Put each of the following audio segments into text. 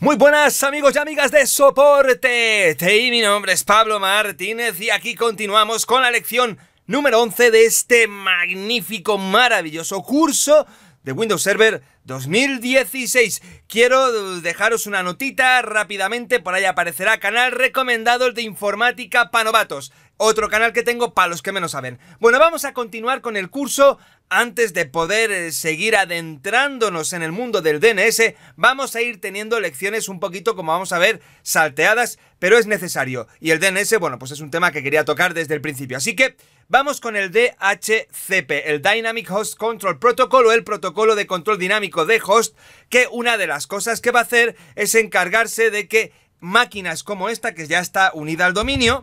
Muy buenas amigos y amigas de Soporte. Y mi nombre es Pablo Martínez y aquí continuamos con la lección número 11 de este magnífico, maravilloso curso de Windows Server 2016. Quiero dejaros una notita rápidamente, por ahí aparecerá canal recomendado de informática para novatos otro canal que tengo para los que menos saben. Bueno, vamos a continuar con el curso. Antes de poder eh, seguir adentrándonos en el mundo del DNS, vamos a ir teniendo lecciones un poquito, como vamos a ver, salteadas, pero es necesario. Y el DNS, bueno, pues es un tema que quería tocar desde el principio. Así que vamos con el DHCP, el Dynamic Host Control Protocol o el protocolo de control dinámico de host, que una de las cosas que va a hacer es encargarse de que máquinas como esta, que ya está unida al dominio,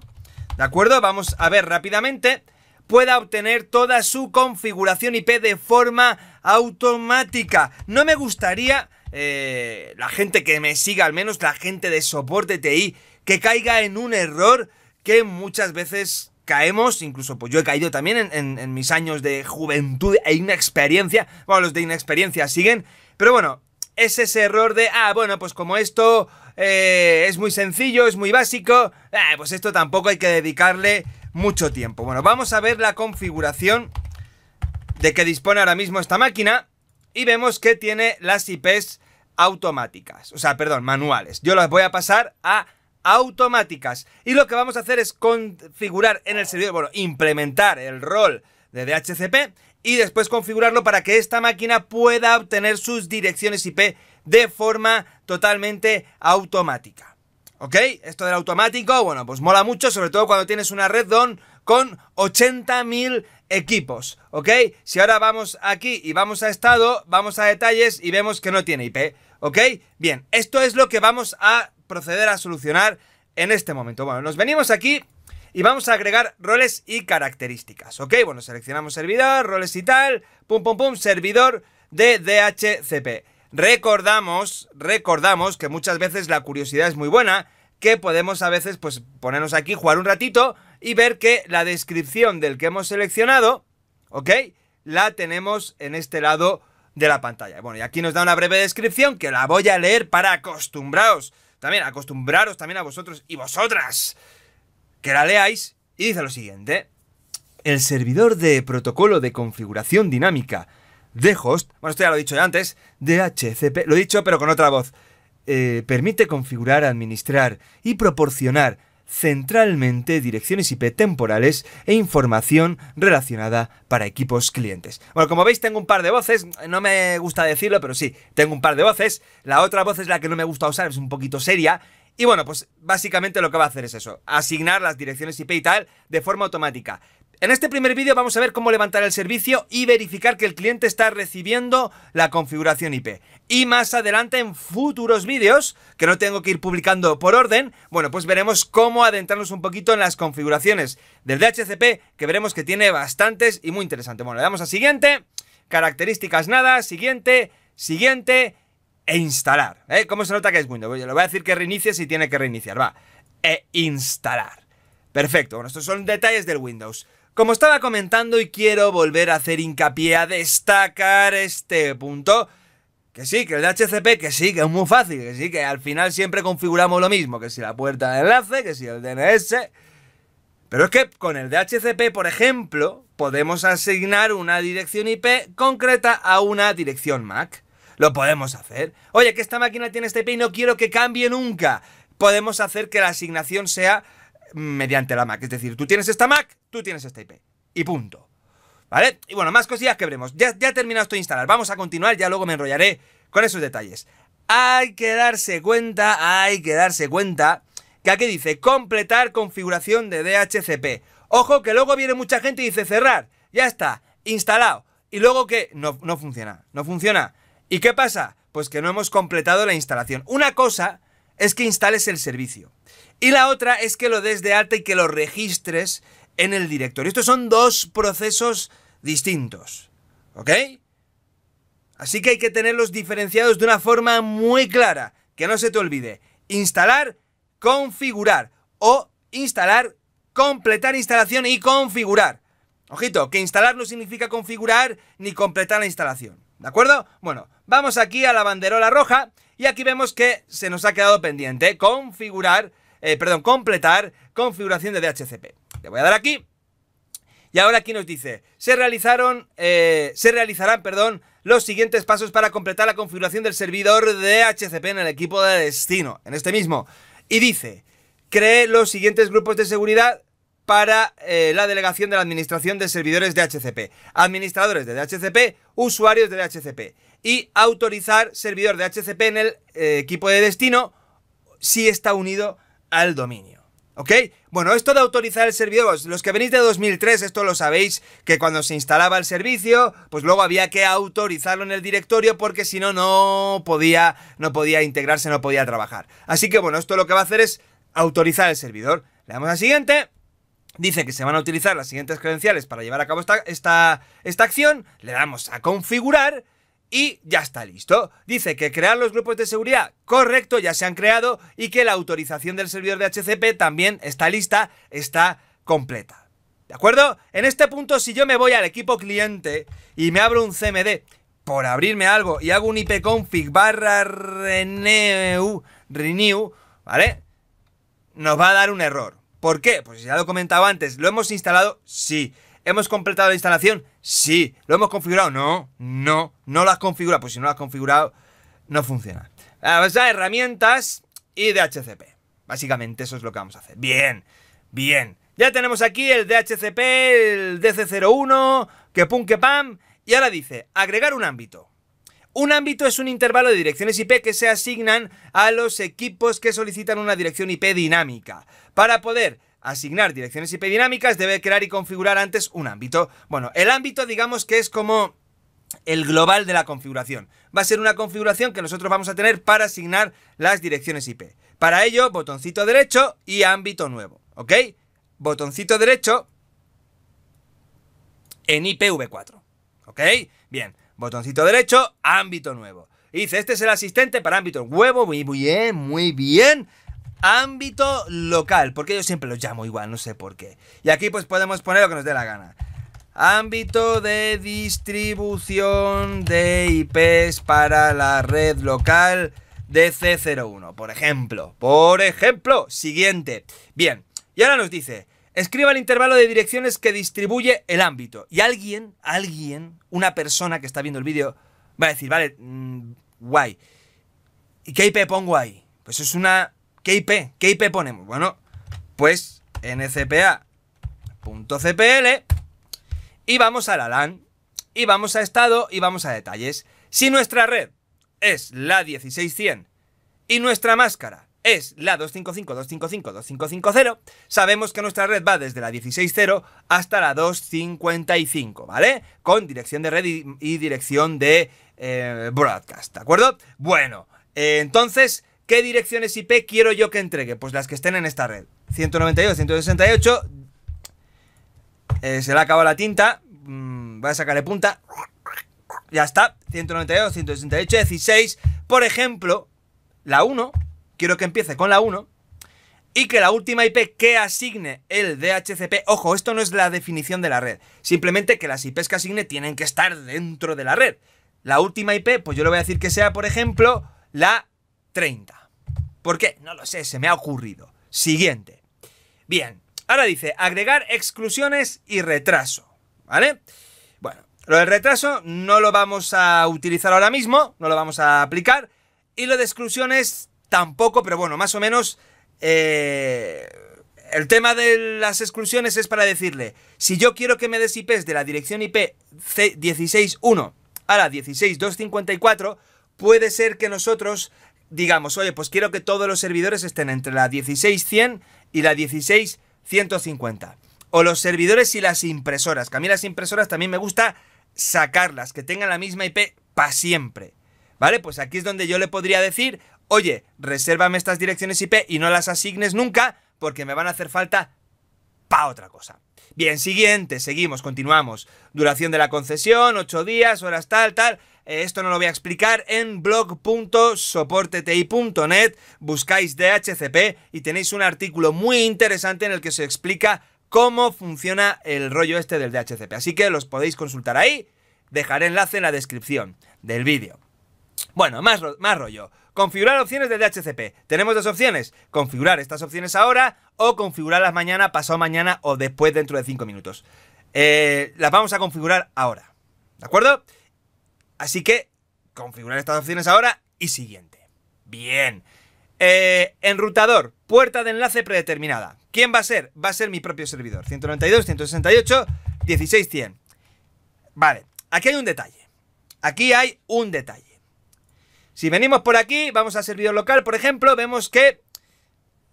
¿de acuerdo? Vamos a ver rápidamente pueda obtener toda su configuración IP de forma automática. No me gustaría eh, la gente que me siga, al menos la gente de soporte TI, que caiga en un error que muchas veces caemos, incluso pues yo he caído también en, en mis años de juventud e inexperiencia, bueno, los de inexperiencia siguen, pero bueno, es ese error de, ah, bueno, pues como esto eh, es muy sencillo, es muy básico, eh, pues esto tampoco hay que dedicarle mucho tiempo. Bueno, vamos a ver la configuración de que dispone ahora mismo esta máquina y vemos que tiene las IPs automáticas, o sea, perdón, manuales. Yo las voy a pasar a automáticas y lo que vamos a hacer es configurar en el servidor, bueno, implementar el rol de DHCP y después configurarlo para que esta máquina pueda obtener sus direcciones IP de forma totalmente automática. ¿Ok? Esto del automático, bueno, pues mola mucho, sobre todo cuando tienes una red don con 80.000 equipos, ¿ok? Si ahora vamos aquí y vamos a estado, vamos a detalles y vemos que no tiene IP, ¿ok? Bien, esto es lo que vamos a proceder a solucionar en este momento. Bueno, nos venimos aquí y vamos a agregar roles y características, ¿ok? Bueno, seleccionamos servidor, roles y tal, pum, pum, pum, servidor de DHCP. Recordamos, recordamos que muchas veces la curiosidad es muy buena, que podemos a veces pues ponernos aquí, jugar un ratito y ver que la descripción del que hemos seleccionado, ¿ok? La tenemos en este lado de la pantalla. Bueno, y aquí nos da una breve descripción que la voy a leer para acostumbraros, también acostumbraros también a vosotros y vosotras que la leáis y dice lo siguiente. El servidor de protocolo de configuración dinámica de host, bueno, esto ya lo he dicho antes, DHCP, lo he dicho pero con otra voz, eh, permite configurar, administrar y proporcionar centralmente direcciones IP temporales e información relacionada para equipos clientes. Bueno, como veis tengo un par de voces, no me gusta decirlo, pero sí, tengo un par de voces, la otra voz es la que no me gusta usar, es un poquito seria, y bueno, pues básicamente lo que va a hacer es eso, asignar las direcciones IP y tal de forma automática. En este primer vídeo vamos a ver cómo levantar el servicio y verificar que el cliente está recibiendo la configuración IP. Y más adelante en futuros vídeos, que no tengo que ir publicando por orden, bueno, pues veremos cómo adentrarnos un poquito en las configuraciones del DHCP, que veremos que tiene bastantes y muy interesante. Bueno, le damos a siguiente, características nada, siguiente, siguiente e instalar. ¿Eh? ¿Cómo se nota que es Windows? Yo le voy a decir que reinicie si tiene que reiniciar, va. E instalar. Perfecto, bueno, estos son detalles del Windows. Como estaba comentando y quiero volver a hacer hincapié a destacar este punto, que sí, que el DHCP, que sí, que es muy fácil, que sí, que al final siempre configuramos lo mismo, que si la puerta de enlace, que si el DNS, pero es que con el DHCP, por ejemplo, podemos asignar una dirección IP concreta a una dirección MAC. Lo podemos hacer. Oye, que esta máquina tiene este IP y no quiero que cambie nunca. Podemos hacer que la asignación sea mediante la Mac. Es decir, tú tienes esta Mac, tú tienes esta IP. Y punto. ¿Vale? Y bueno, más cosillas que veremos. Ya, ya he terminado esto de instalar. Vamos a continuar, ya luego me enrollaré con esos detalles. Hay que darse cuenta, hay que darse cuenta que aquí dice completar configuración de DHCP. Ojo que luego viene mucha gente y dice cerrar. Ya está, instalado. Y luego que no, no funciona, no funciona. ¿Y qué pasa? Pues que no hemos completado la instalación. Una cosa es que instales el servicio. Y la otra es que lo des de alta y que lo registres en el directorio. Estos son dos procesos distintos. ¿Ok? Así que hay que tenerlos diferenciados de una forma muy clara. Que no se te olvide. Instalar, configurar. O instalar, completar instalación y configurar. Ojito, que instalar no significa configurar ni completar la instalación. ¿De acuerdo? Bueno, vamos aquí a la banderola roja y aquí vemos que se nos ha quedado pendiente configurar eh, perdón, completar configuración de DHCP. Le voy a dar aquí. Y ahora aquí nos dice, se realizaron, eh, se realizarán, perdón, los siguientes pasos para completar la configuración del servidor DHCP en el equipo de destino, en este mismo. Y dice, cree los siguientes grupos de seguridad para eh, la delegación de la administración de servidores DHCP, administradores de DHCP, usuarios de DHCP y autorizar servidor de DHCP en el equipo de destino si está unido al dominio. ¿Ok? Bueno, esto de autorizar el servidor, los que venís de 2003, esto lo sabéis, que cuando se instalaba el servicio, pues luego había que autorizarlo en el directorio porque si no, no podía, no podía integrarse, no podía trabajar. Así que bueno, esto lo que va a hacer es autorizar el servidor. Le damos a siguiente. Dice que se van a utilizar las siguientes credenciales para llevar a cabo esta, esta, esta acción. Le damos a configurar y ya está listo. Dice que crear los grupos de seguridad, correcto, ya se han creado y que la autorización del servidor de HCP también está lista, está completa. ¿De acuerdo? En este punto, si yo me voy al equipo cliente y me abro un CMD por abrirme algo y hago un ipconfig barra renew, renew, ¿vale? Nos va a dar un error. ¿Por qué? Pues ya lo comentaba antes, ¿lo hemos instalado? Sí. ¿Hemos completado la instalación? Sí. ¿Lo hemos configurado? No, no, no lo has configurado. Pues si no lo has configurado, no funciona. Vamos a herramientas y DHCP. Básicamente eso es lo que vamos a hacer. Bien, bien. Ya tenemos aquí el DHCP, el DC01, que pum, que pam. Y ahora dice, agregar un ámbito. Un ámbito es un intervalo de direcciones IP que se asignan a los equipos que solicitan una dirección IP dinámica. Para poder asignar direcciones IP dinámicas, debe crear y configurar antes un ámbito. Bueno, el ámbito digamos que es como el global de la configuración. Va a ser una configuración que nosotros vamos a tener para asignar las direcciones IP. Para ello, botoncito derecho y ámbito nuevo, ¿ok? Botoncito derecho en IPv4, ¿ok? Bien, botoncito derecho, ámbito nuevo. Y dice, este es el asistente para ámbito. Huevo, muy bien, muy bien ámbito local, porque yo siempre lo llamo igual, no sé por qué. Y aquí pues podemos poner lo que nos dé la gana. Ámbito de distribución de IPs para la red local De DC01, por ejemplo. Por ejemplo, siguiente. Bien, y ahora nos dice, escriba el intervalo de direcciones que distribuye el ámbito. Y alguien, alguien, una persona que está viendo el vídeo, va a decir, vale, mm, guay. ¿Y qué IP pongo ahí? Pues es una ¿Qué IP? ¿Qué IP ponemos? Bueno, pues ncpa.cpl y vamos a la LAN, y vamos a estado, y vamos a detalles. Si nuestra red es la 16100 y nuestra máscara es la 255-255-2550, sabemos que nuestra red va desde la 160 hasta la 255, ¿vale? Con dirección de red y, dirección de eh, broadcast, ¿de acuerdo? Bueno, eh, entonces ¿Qué direcciones IP quiero yo que entregue? Pues las que estén en esta red. 192, 168. Eh, se le ha acabado la tinta. Mm, voy a sacarle punta. Ya está. 192, 168, 16. Por ejemplo, la 1. Quiero que empiece con la 1. Y que la última IP que asigne el DHCP, ojo, esto no es la definición de la red, simplemente que las IPs que asigne tienen que estar dentro de la red. La última IP, pues yo le voy a decir que sea, por ejemplo, la 30. ¿Por qué? No lo sé, se me ha ocurrido. Siguiente. Bien, ahora dice agregar exclusiones y retraso. ¿Vale? Bueno, lo del retraso no lo vamos a utilizar ahora mismo, no lo vamos a aplicar. Y lo de exclusiones tampoco, pero bueno, más o menos... Eh, el tema de las exclusiones es para decirle, si yo quiero que me des IPs de la dirección IP 161 a la 16254, puede ser que nosotros digamos, oye, pues quiero que todos los servidores estén entre la 16100 y la 16150. O los servidores y las impresoras, que a mí las impresoras también me gusta sacarlas, que tengan la misma IP para siempre. ¿Vale? Pues aquí es donde yo le podría decir, oye, resérvame estas direcciones IP y no las asignes nunca porque me van a hacer falta pa otra cosa. Bien, siguiente, seguimos, continuamos. Duración de la concesión, 8 días, horas tal, tal. Eh, esto no lo voy a explicar en blog.soporteti.net. Buscáis DHCP y tenéis un artículo muy interesante en el que se explica cómo funciona el rollo este del DHCP. Así que los podéis consultar ahí. Dejaré enlace en la descripción del vídeo. Bueno, más, más rollo. Configurar opciones de DHCP. Tenemos dos opciones. Configurar estas opciones ahora o configurarlas mañana, pasado mañana o después dentro de 5 minutos. Eh, las vamos a configurar ahora. ¿De acuerdo? Así que configurar estas opciones ahora y siguiente. Bien. Eh, enrutador, puerta de enlace predeterminada. ¿Quién va a ser? Va a ser mi propio servidor. 192, 168, 16, Vale, aquí hay un detalle. Aquí hay un detalle. Si venimos por aquí, vamos a servidor local, por ejemplo, vemos que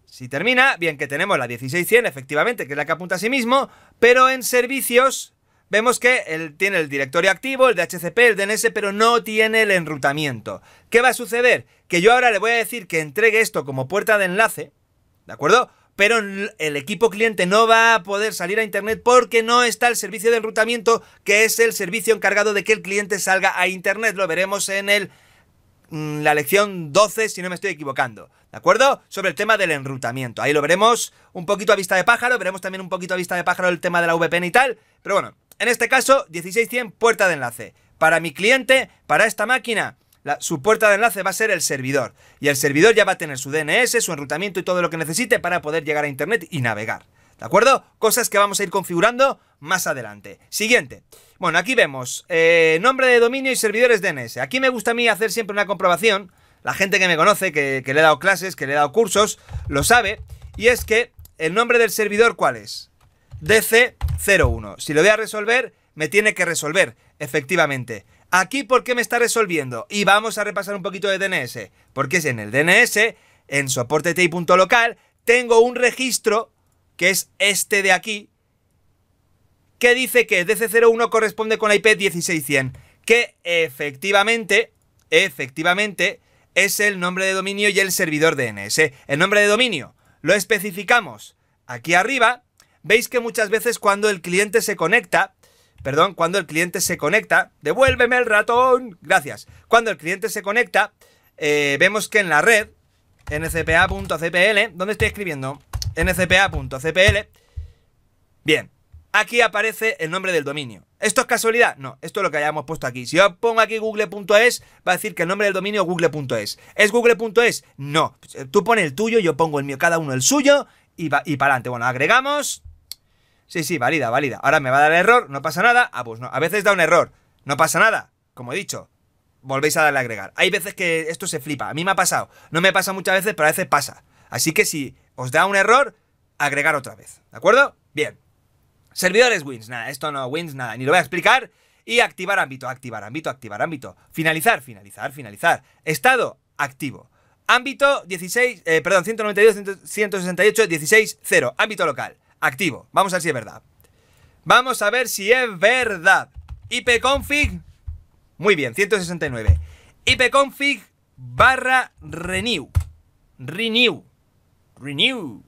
si termina, bien que tenemos la 16100, efectivamente, que es la que apunta a sí mismo, pero en servicios vemos que él tiene el directorio activo, el DHCP, el DNS, pero no tiene el enrutamiento. ¿Qué va a suceder? Que yo ahora le voy a decir que entregue esto como puerta de enlace, ¿de acuerdo? Pero el equipo cliente no va a poder salir a Internet porque no está el servicio de enrutamiento, que es el servicio encargado de que el cliente salga a Internet. Lo veremos en el Mm, la lección 12, si no me estoy equivocando, ¿de acuerdo? Sobre el tema del enrutamiento. Ahí lo veremos un poquito a vista de pájaro, veremos también un poquito a vista de pájaro el tema de la VPN y tal, pero bueno, en este caso, 16100 puerta de enlace. Para mi cliente, para esta máquina, su puerta de enlace va a ser el servidor. Y el servidor ya va a tener su DNS, su enrutamiento y todo lo que necesite para poder llegar a Internet y navegar. ¿De acuerdo? Cosas que vamos a ir configurando más adelante. Siguiente. Bueno, aquí vemos eh, nombre de dominio y servidores DNS. E. Aquí me gusta a mí hacer siempre una comprobación. La gente que me conoce, que, le he dado clases, que le he dado cursos, lo sabe. Y es que el nombre del servidor, ¿cuál es? DC01. Si lo voy a resolver, me tiene que resolver, efectivamente. Aquí, ¿por qué me está resolviendo? Y vamos a repasar un poquito de DNS. E. Porque es en el DNS, e, en local tengo un registro que es este de aquí, que dice que DC01 corresponde con la IP 16100, que efectivamente, efectivamente, es el nombre de dominio y el servidor DNS. El nombre de dominio lo especificamos aquí arriba. Veis que muchas veces cuando el cliente se conecta, perdón, cuando el cliente se conecta, devuélveme el ratón, gracias. Cuando el cliente se conecta, eh, vemos que en la red, ncpa.cpl, ¿dónde estoy escribiendo? ncpa.cpl. Bien, aquí aparece el nombre del dominio. ¿Esto es casualidad? No, esto es lo que hayamos puesto aquí. Si yo pongo aquí google.es, va a decir que el nombre del dominio es google.es. ¿Es google.es? No. Tú pones el tuyo, yo pongo el mío, cada uno el suyo y, va, y para adelante. Bueno, agregamos. Sí, sí, válida, válida. Ahora me va a dar error, no pasa nada. Ah, pues no. A veces da un error, no pasa nada. Como he dicho, volvéis a darle a agregar. Hay veces que esto se flipa. A mí me ha pasado. No me pasa muchas veces, pero a veces pasa. Así que si os da un error, agregar otra vez. ¿De acuerdo? Bien. Servidores wins, nada, esto no wins, nada, ni lo voy a explicar. Y activar ámbito, activar ámbito, activar ámbito. Finalizar, finalizar, finalizar. Estado, activo. Ámbito 16, eh, perdón, 192, 168, 16, Ámbito local, activo. Vamos a ver si es verdad. Vamos a ver si es verdad. ipconfig, muy bien, 169. ipconfig barra renew. Renew. Renew.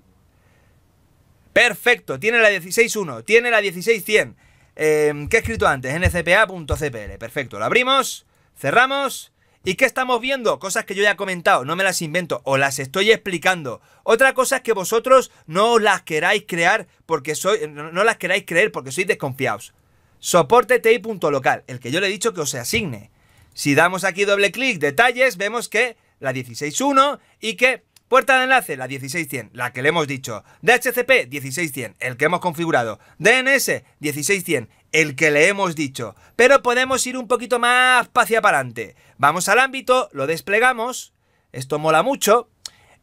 Perfecto, tiene la 16.1, tiene la 16.100. Em, ¿Qué he escrito antes? ncpa.cpl. Perfecto, lo abrimos, cerramos. ¿Y qué estamos viendo? Cosas que yo ya he comentado, no me las invento, o las estoy explicando. Otra cosa es que vosotros no las queráis crear porque soy, no las queráis creer porque sois desconfiados. Soporte ti.local, el que yo le he dicho que os asigne. Si damos aquí doble clic, detalles, vemos que la 16.1 y que Puerta de enlace, la 16100, la que le hemos dicho. DHCP, 1610, el que hemos configurado. DNS, 16100, el que le hemos dicho. Pero podemos ir un poquito más hacia adelante. Vamos al ámbito, lo desplegamos. Esto mola mucho.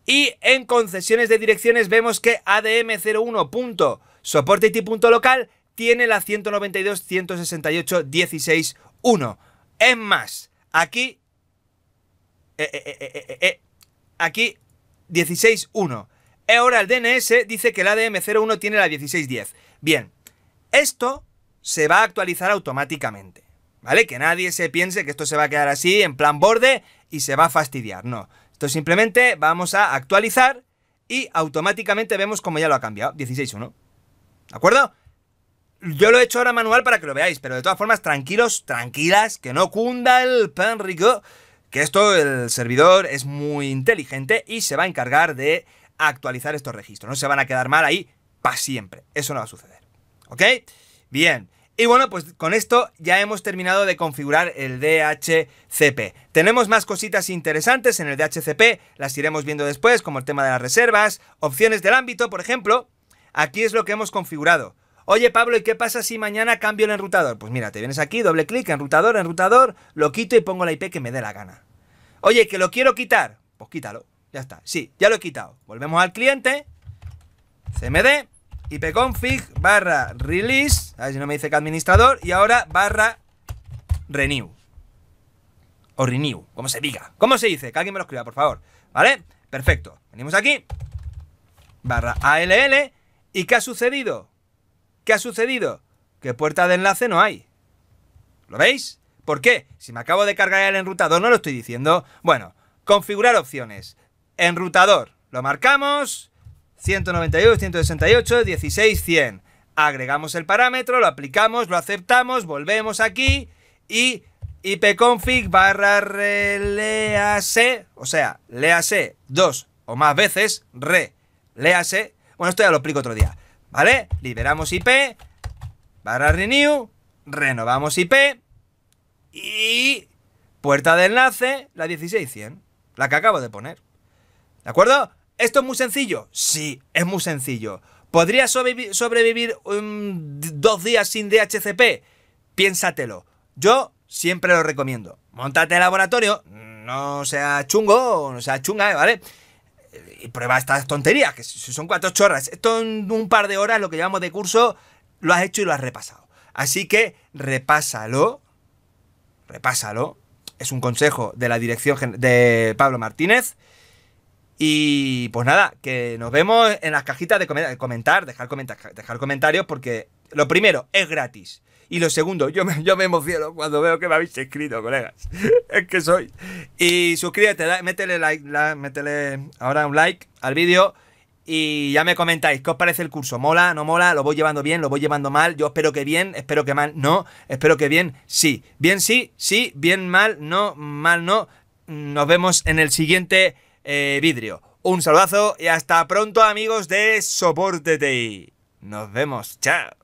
Y en concesiones de direcciones vemos que adm01.soporteit.local tiene la 192, 168, 161 Es más, aquí... Eh, eh, eh, aquí 16.1. Ahora el DNS dice que el ADM01 tiene la 16.10. Bien, esto se va a actualizar automáticamente. ¿Vale? Que nadie se piense que esto se va a quedar así en plan borde y se va a fastidiar. No. Esto simplemente vamos a actualizar y automáticamente vemos como ya lo ha cambiado. 16.1. ¿De acuerdo? Yo lo he hecho ahora manual para que lo veáis, pero de todas formas, tranquilos, tranquilas, que no cunda el pan rico. Que esto el servidor es muy inteligente y se va a encargar de actualizar estos registros. No se van a quedar mal ahí para siempre. Eso no va a suceder. ¿Ok? Bien. Y bueno, pues con esto ya hemos terminado de configurar el DHCP. Tenemos más cositas interesantes en el DHCP, las iremos viendo después, como el tema de las reservas, opciones del ámbito, por ejemplo. Aquí es lo que hemos configurado. Oye, Pablo, ¿y qué pasa si mañana cambio el enrutador? Pues mira, te vienes aquí, doble clic, enrutador, enrutador, lo quito y pongo la IP que me dé la gana. Oye, que lo quiero quitar. Pues quítalo. Ya está. Sí, ya lo he quitado. Volvemos al cliente. CMD, ipconfig barra release. A ver si no me dice que administrador. Y ahora barra renew. O renew, como se diga. ¿Cómo se dice? Que alguien me lo escriba, por favor. ¿Vale? Perfecto. Venimos aquí. Barra ALL. ¿Y qué ha sucedido? ¿Qué ha sucedido? Que puerta de enlace no hay. ¿Lo veis? ¿Por qué? Si me acabo de cargar el enrutador, no lo estoy diciendo. Bueno, configurar opciones. Enrutador. Lo marcamos. 192, 168, 16, 100. Agregamos el parámetro, lo aplicamos, lo aceptamos, volvemos aquí y ipconfig barra release, o sea, lease dos o más veces, re, lease. Bueno, esto ya lo explico otro día. ¿Vale? Liberamos IP, barra renew, renovamos IP y puerta de enlace, la 16100, la que acabo de poner. ¿De acuerdo? ¿Esto es muy sencillo? Sí, es muy sencillo. ¿Podría sobrevivir dos días sin DHCP? Piénsatelo. Yo siempre lo recomiendo. Montate el laboratorio, no sea chungo, no sea chunga, ¿vale? y prueba estas tonterías, que son cuatro chorras. Esto en un par de horas, lo que llevamos de curso, lo has hecho y lo has repasado. Así que repásalo, repásalo. Es un consejo de la dirección de Pablo Martínez. Y pues nada, que nos vemos en las cajitas de comentar, dejar, comentar, dejar comentarios, porque lo primero es gratis. Y lo segundo, yo me, yo me emociono cuando veo que me habéis escrito, colegas. es que soy. Y suscríbete, métele, like, ahora un like al vídeo. Y ya me comentáis qué os parece el curso. ¿Mola? ¿No mola? ¿Lo voy llevando bien? ¿Lo voy llevando mal? Yo espero que bien, espero que mal, no. Espero que bien, sí. Bien, sí, sí. Bien, mal, no. Mal, no. Nos vemos en el siguiente eh, vidrio. Un saludazo y hasta pronto, amigos de Soporte Nos vemos. Chao.